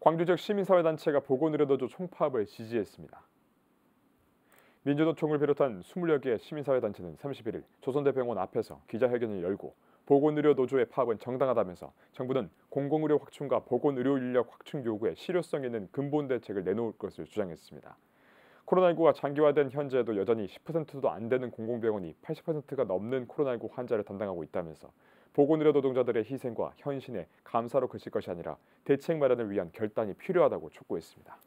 광주 지역 시민사회단체가 보고느려도조 총파업을 지지했습니다. 민주노총을 비롯한 20여 개의 시민사회단체는 31일 조선대병원 앞에서 기자회견을 열고 보건의료노조의 파업은 정당하다면서 정부는 공공의료 확충과 보건의료 인력 확충 요구에 실효성 있는 근본 대책을 내놓을 것을 주장했습니다. 코로나19가 장기화된 현재도 에 여전히 10%도 안 되는 공공병원이 80%가 넘는 코로나19 환자를 담당하고 있다면서 보건의료 노동자들의 희생과 현신에 감사로 그칠 것이 아니라 대책 마련을 위한 결단이 필요하다고 촉구했습니다.